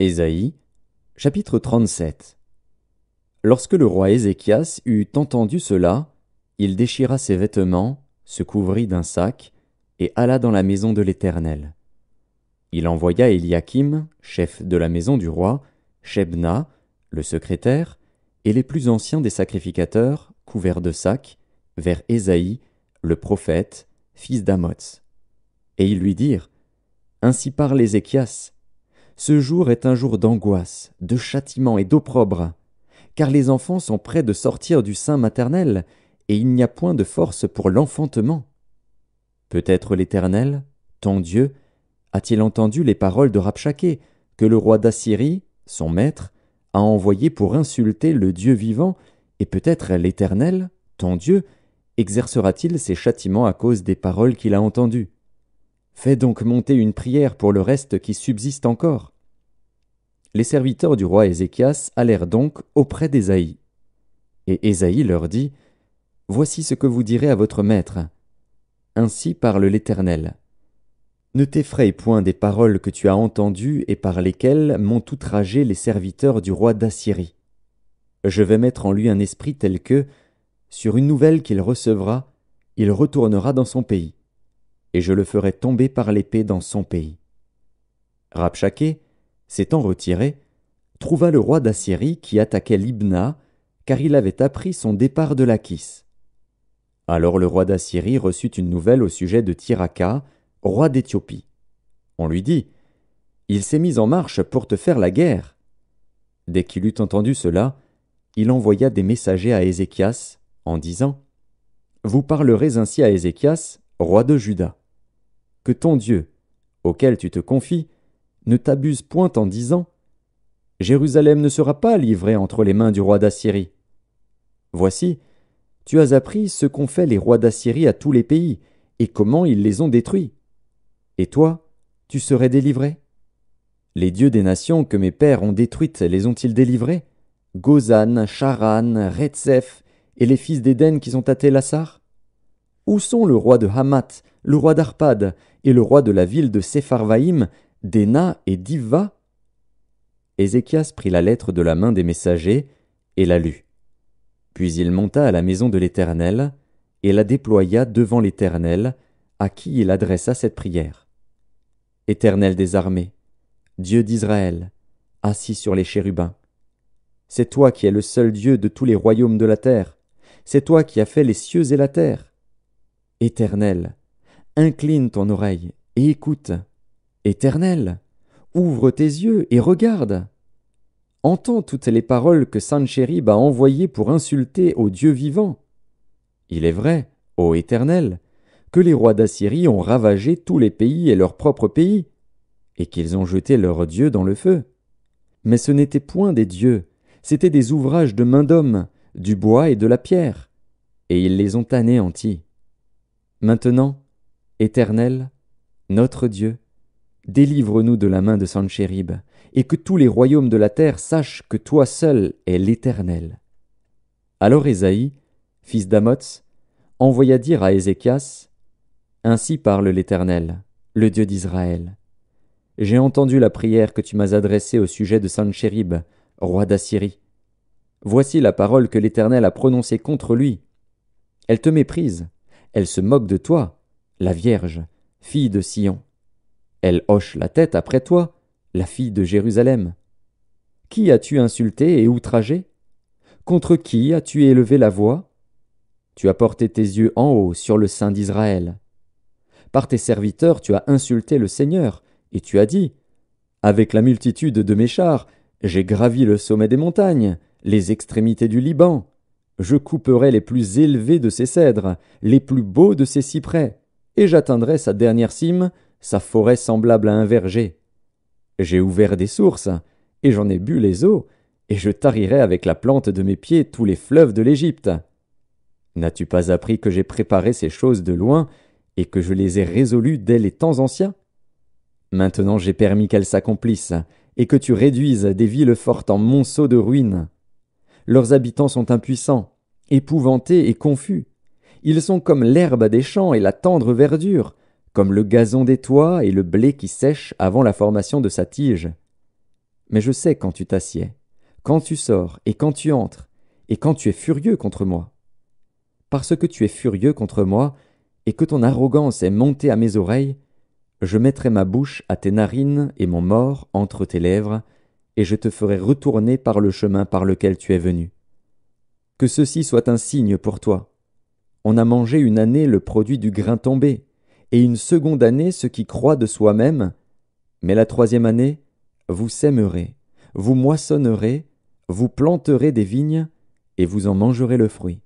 Ésaïe, chapitre 37 Lorsque le roi Ézéchias eut entendu cela, il déchira ses vêtements, se couvrit d'un sac, et alla dans la maison de l'Éternel. Il envoya Eliakim, chef de la maison du roi, Shebna, le secrétaire, et les plus anciens des sacrificateurs, couverts de sacs, vers Ésaïe, le prophète, fils d'Amoz. Et ils lui dirent Ainsi parle Ézéchias, ce jour est un jour d'angoisse, de châtiment et d'opprobre, car les enfants sont près de sortir du sein maternel, et il n'y a point de force pour l'enfantement. Peut-être l'Éternel, ton Dieu, a-t-il entendu les paroles de Rabchaké que le roi d'Assyrie, son maître, a envoyé pour insulter le Dieu vivant, et peut-être l'Éternel, ton Dieu, exercera-t-il ses châtiments à cause des paroles qu'il a entendues Fais donc monter une prière pour le reste qui subsiste encore. Les serviteurs du roi Ézéchias allèrent donc auprès d'Ésaïe. Et Ésaïe leur dit Voici ce que vous direz à votre maître. Ainsi parle l'Éternel. Ne t'effraie point des paroles que tu as entendues et par lesquelles m'ont outragé les serviteurs du roi d'Assyrie. Je vais mettre en lui un esprit tel que, sur une nouvelle qu'il recevra, il retournera dans son pays et je le ferai tomber par l'épée dans son pays. Rabshakeh, s'étant retiré, trouva le roi d'Assyrie qui attaquait Libna, car il avait appris son départ de Lachis. Alors le roi d'Assyrie reçut une nouvelle au sujet de Tiraka, roi d'Éthiopie. On lui dit Il s'est mis en marche pour te faire la guerre. Dès qu'il eut entendu cela, il envoya des messagers à Ézéchias en disant Vous parlerez ainsi à Ézéchias, roi de Juda que ton Dieu, auquel tu te confies, ne t'abuse point en disant Jérusalem ne sera pas livrée entre les mains du roi d'Assyrie. Voici, tu as appris ce qu'ont fait les rois d'Assyrie à tous les pays, et comment ils les ont détruits. Et toi, tu serais délivré Les dieux des nations que mes pères ont détruites les ont-ils délivrés Gozan, Charan, Retzef et les fils d'Éden qui sont à Télassar où sont le roi de Hamath, le roi d'Arpad et le roi de la ville de Sepharvaïm, d'Ena et d'Iva ?» Ézéchias prit la lettre de la main des messagers et la lut. Puis il monta à la maison de l'Éternel et la déploya devant l'Éternel, à qui il adressa cette prière. Éternel des armées, Dieu d'Israël, assis sur les chérubins. C'est toi qui es le seul Dieu de tous les royaumes de la terre. C'est toi qui as fait les cieux et la terre. Éternel, incline ton oreille et écoute. Éternel, ouvre tes yeux et regarde. Entends toutes les paroles que Chérib a envoyées pour insulter au Dieu vivant. Il est vrai, ô Éternel, que les rois d'Assyrie ont ravagé tous les pays et leur propre pays, et qu'ils ont jeté leurs dieux dans le feu. Mais ce n'étaient point des dieux, c'étaient des ouvrages de main d'homme, du bois et de la pierre, et ils les ont anéantis. Maintenant, Éternel, notre Dieu, délivre-nous de la main de Sanchérib, et que tous les royaumes de la terre sachent que toi seul es l'Éternel. Alors Ésaïe, fils d'Amots, envoya dire à Ézéchias Ainsi parle l'Éternel, le Dieu d'Israël. J'ai entendu la prière que tu m'as adressée au sujet de Sanchérib, roi d'Assyrie. Voici la parole que l'Éternel a prononcée contre lui. Elle te méprise elle se moque de toi, la Vierge, fille de Sion. Elle hoche la tête après toi, la fille de Jérusalem. Qui as-tu insulté et outragé Contre qui as-tu élevé la voix Tu as porté tes yeux en haut sur le sein d'Israël. Par tes serviteurs tu as insulté le Seigneur, et tu as dit Avec la multitude de mes chars, j'ai gravi le sommet des montagnes, les extrémités du Liban. Je couperai les plus élevés de ses cèdres, les plus beaux de ses cyprès, et j'atteindrai sa dernière cime, sa forêt semblable à un verger. J'ai ouvert des sources, et j'en ai bu les eaux, et je tarirai avec la plante de mes pieds tous les fleuves de l'Égypte. N'as-tu pas appris que j'ai préparé ces choses de loin, et que je les ai résolues dès les temps anciens Maintenant j'ai permis qu'elles s'accomplissent, et que tu réduises des villes fortes en monceaux de ruines. Leurs habitants sont impuissants, épouvantés et confus. Ils sont comme l'herbe des champs et la tendre verdure, comme le gazon des toits et le blé qui sèche avant la formation de sa tige. Mais je sais quand tu t'assieds, quand tu sors et quand tu entres, et quand tu es furieux contre moi. Parce que tu es furieux contre moi, et que ton arrogance est montée à mes oreilles, je mettrai ma bouche à tes narines et mon mort entre tes lèvres, et je te ferai retourner par le chemin par lequel tu es venu. Que ceci soit un signe pour toi. On a mangé une année le produit du grain tombé, et une seconde année ce qui croit de soi-même, mais la troisième année, vous sèmerez, vous moissonnerez, vous planterez des vignes, et vous en mangerez le fruit.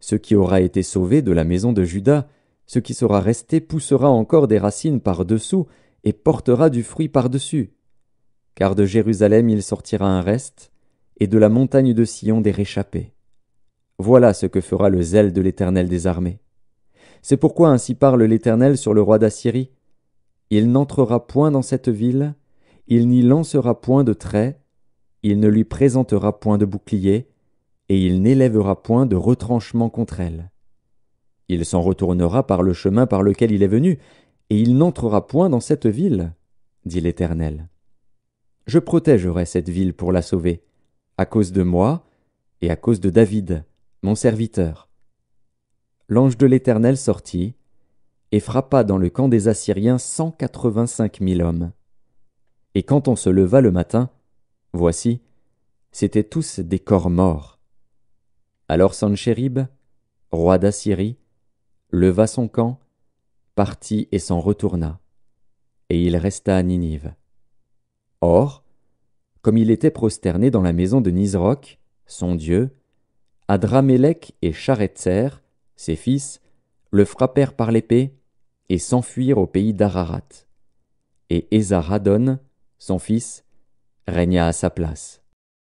Ce qui aura été sauvé de la maison de Judas, ce qui sera resté poussera encore des racines par dessous, et portera du fruit par dessus car de Jérusalem il sortira un reste, et de la montagne de Sion des réchappés. Voilà ce que fera le zèle de l'Éternel des armées. C'est pourquoi ainsi parle l'Éternel sur le roi d'Assyrie. Il n'entrera point dans cette ville, il n'y lancera point de traits, il ne lui présentera point de bouclier, et il n'élèvera point de retranchement contre elle. Il s'en retournera par le chemin par lequel il est venu, et il n'entrera point dans cette ville, dit l'Éternel je protégerai cette ville pour la sauver, à cause de moi et à cause de David, mon serviteur. L'ange de l'Éternel sortit et frappa dans le camp des Assyriens cent quatre-vingt-cinq mille hommes. Et quand on se leva le matin, voici, c'étaient tous des corps morts. Alors Sanchérib, roi d'Assyrie, leva son camp, partit et s'en retourna, et il resta à Ninive. Or, comme il était prosterné dans la maison de Nisroch, son dieu, Adramélec et Charetzer, ses fils, le frappèrent par l'épée et s'enfuirent au pays d'Ararat. Et Ezaradon, son fils, régna à sa place.